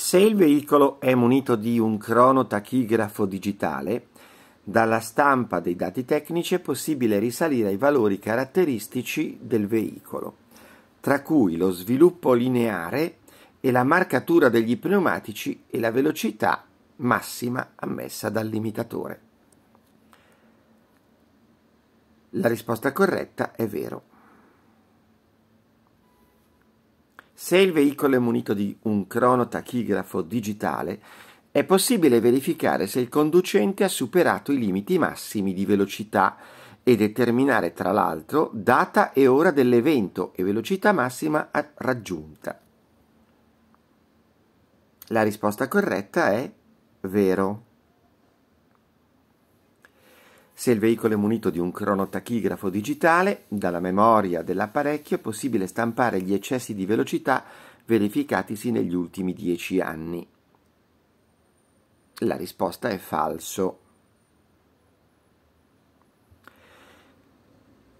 Se il veicolo è munito di un cronotachigrafo digitale, dalla stampa dei dati tecnici è possibile risalire ai valori caratteristici del veicolo, tra cui lo sviluppo lineare e la marcatura degli pneumatici e la velocità massima ammessa dal limitatore. La risposta corretta è vero. Se il veicolo è munito di un cronotachigrafo digitale, è possibile verificare se il conducente ha superato i limiti massimi di velocità e determinare tra l'altro data e ora dell'evento e velocità massima raggiunta. La risposta corretta è vero. Se il veicolo è munito di un cronotachigrafo digitale, dalla memoria dell'apparecchio è possibile stampare gli eccessi di velocità verificatisi negli ultimi dieci anni. La risposta è falso.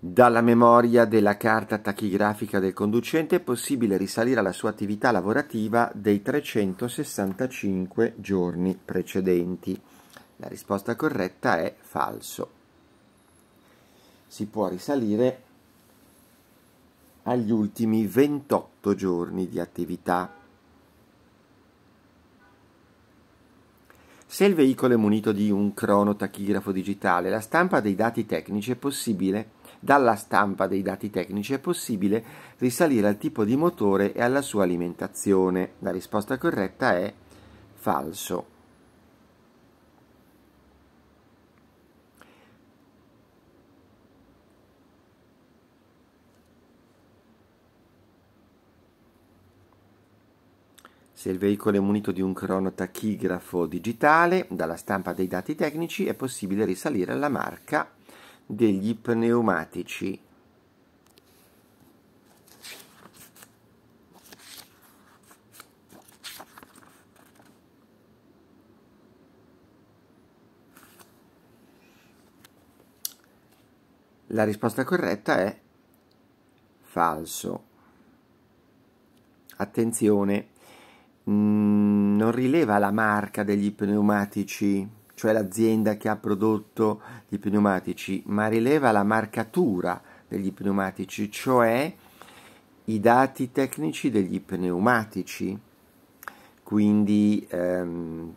Dalla memoria della carta tachigrafica del conducente è possibile risalire alla sua attività lavorativa dei 365 giorni precedenti. La risposta corretta è falso. Si può risalire agli ultimi 28 giorni di attività. Se il veicolo è munito di un cronotachigrafo digitale, la stampa dei dati tecnici è possibile, dalla stampa dei dati tecnici è possibile risalire al tipo di motore e alla sua alimentazione. La risposta corretta è falso. Se il veicolo è munito di un cronotachigrafo digitale, dalla stampa dei dati tecnici è possibile risalire alla marca degli pneumatici. La risposta corretta è falso. Attenzione, Mm, non rileva la marca degli pneumatici, cioè l'azienda che ha prodotto gli pneumatici, ma rileva la marcatura degli pneumatici, cioè i dati tecnici degli pneumatici. Quindi ehm,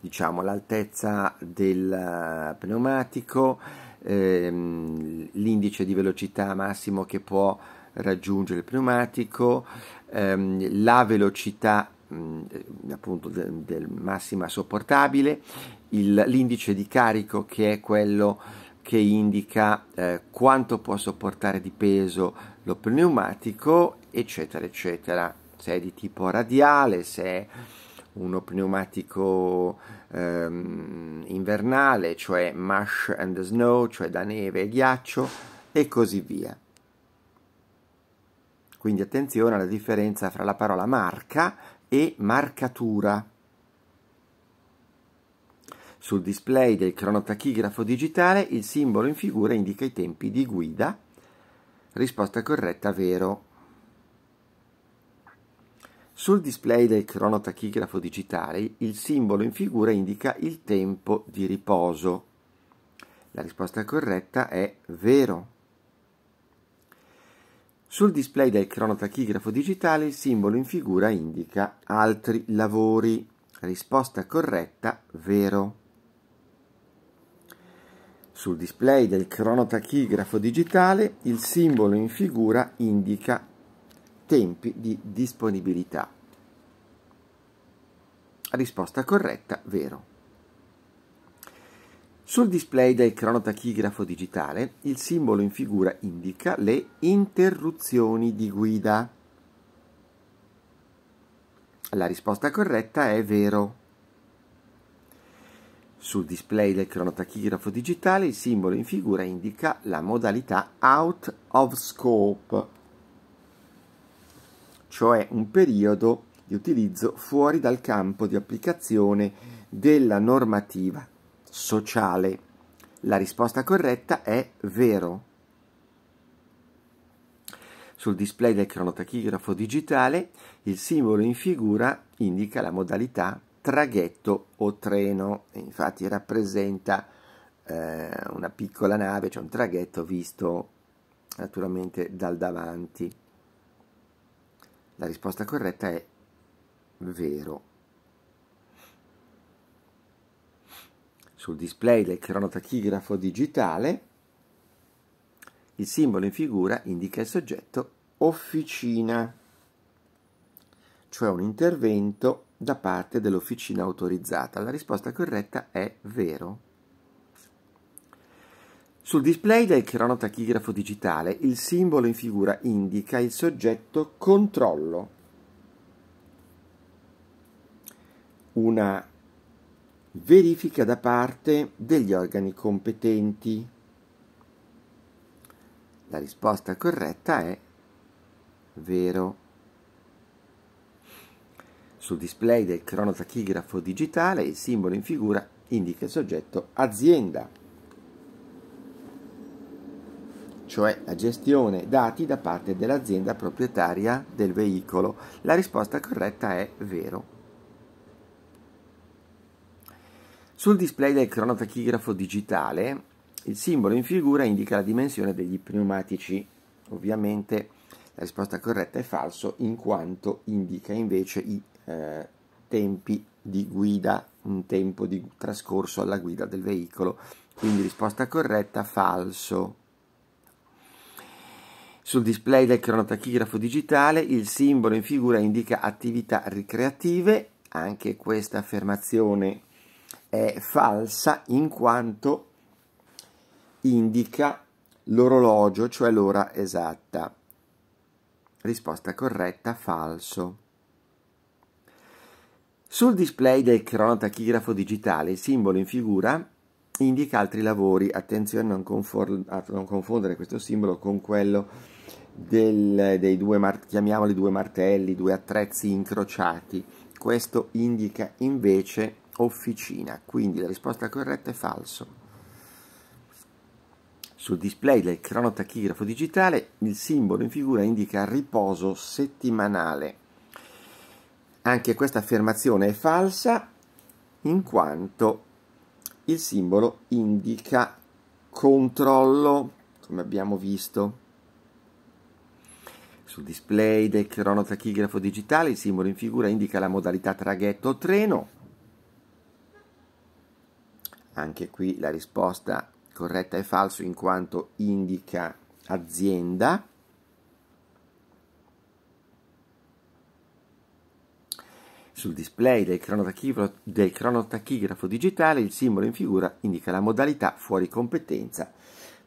diciamo l'altezza del pneumatico, ehm, l'indice di velocità massimo che può raggiunge il pneumatico, ehm, la velocità mh, appunto del, del massima sopportabile, il, l'indice di carico che è quello che indica eh, quanto può sopportare di peso lo pneumatico, eccetera, eccetera. Se è di tipo radiale, se è uno pneumatico ehm, invernale, cioè mush and snow, cioè da neve e ghiaccio, e così via. Quindi attenzione alla differenza fra la parola marca e marcatura. Sul display del cronotachigrafo digitale il simbolo in figura indica i tempi di guida. Risposta corretta vero. Sul display del cronotachigrafo digitale il simbolo in figura indica il tempo di riposo. La risposta corretta è vero. Sul display del cronotachigrafo digitale il simbolo in figura indica altri lavori. Risposta corretta, vero. Sul display del cronotachigrafo digitale il simbolo in figura indica tempi di disponibilità. Risposta corretta, vero. Sul display del cronotachigrafo digitale il simbolo in figura indica le interruzioni di guida. La risposta corretta è vero. Sul display del cronotachigrafo digitale il simbolo in figura indica la modalità out of scope, cioè un periodo di utilizzo fuori dal campo di applicazione della normativa sociale? La risposta corretta è vero. Sul display del cronotachigrafo digitale il simbolo in figura indica la modalità traghetto o treno, infatti rappresenta eh, una piccola nave, cioè un traghetto visto naturalmente dal davanti. La risposta corretta è vero. sul display del cronotachigrafo digitale, il simbolo in figura indica il soggetto officina, cioè un intervento da parte dell'officina autorizzata. La risposta corretta è vero. Sul display del cronotachigrafo digitale il simbolo in figura indica il soggetto controllo. Una verifica da parte degli organi competenti. La risposta corretta è vero. Sul display del cronotachigrafo digitale il simbolo in figura indica il soggetto azienda, cioè la gestione dati da parte dell'azienda proprietaria del veicolo. La risposta corretta è vero. Sul display del cronotachigrafo digitale il simbolo in figura indica la dimensione degli pneumatici. Ovviamente la risposta corretta è falso in quanto indica invece i eh, tempi di guida, un tempo di trascorso alla guida del veicolo. Quindi risposta corretta falso. Sul display del cronotachigrafo digitale il simbolo in figura indica attività ricreative, anche questa affermazione è falsa in quanto indica l'orologio, cioè l'ora esatta. Risposta corretta, falso. Sul display del cronotachigrafo digitale il simbolo in figura indica altri lavori, attenzione a non, a non confondere questo simbolo con quello del, dei due, chiamiamoli due martelli, due attrezzi incrociati. Questo indica invece officina, quindi la risposta corretta è falso. Sul display del cronotachigrafo digitale il simbolo in figura indica riposo settimanale. Anche questa affermazione è falsa in quanto il simbolo indica controllo, come abbiamo visto. Sul display del cronotachigrafo digitale il simbolo in figura indica la modalità traghetto o treno anche qui la risposta corretta è falso in quanto indica azienda. Sul display del cronotachigrafo, del cronotachigrafo digitale il simbolo in figura indica la modalità fuori competenza,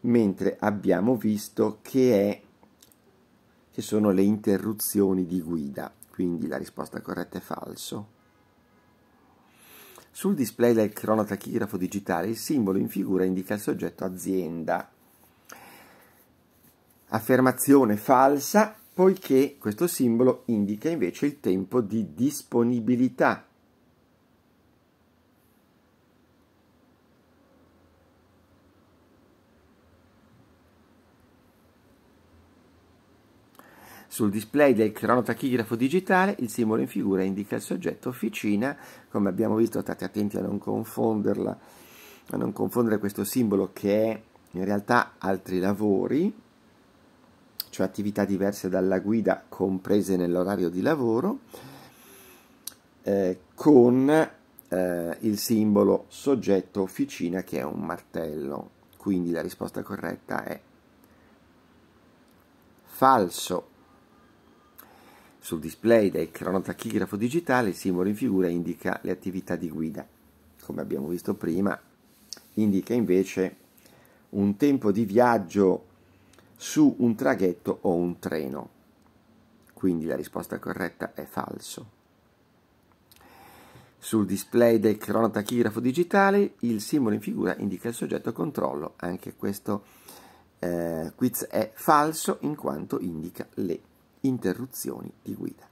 mentre abbiamo visto che, è, che sono le interruzioni di guida, quindi la risposta corretta è falso. Sul display del cronotachigrafo digitale il simbolo in figura indica il soggetto azienda. Affermazione falsa poiché questo simbolo indica invece il tempo di disponibilità Sul display del cronotachigrafo digitale il simbolo in figura indica il soggetto officina, come abbiamo visto state attenti a non confonderla, a non confondere questo simbolo che è in realtà altri lavori, cioè attività diverse dalla guida comprese nell'orario di lavoro, eh, con eh, il simbolo soggetto officina che è un martello. Quindi la risposta corretta è falso. Sul display del cronotachigrafo digitale il simbolo in figura indica le attività di guida. Come abbiamo visto prima, indica invece un tempo di viaggio su un traghetto o un treno. Quindi la risposta corretta è falso. Sul display del cronotachigrafo digitale il simbolo in figura indica il soggetto controllo. Anche questo eh, quiz è falso in quanto indica le interruzioni di guida.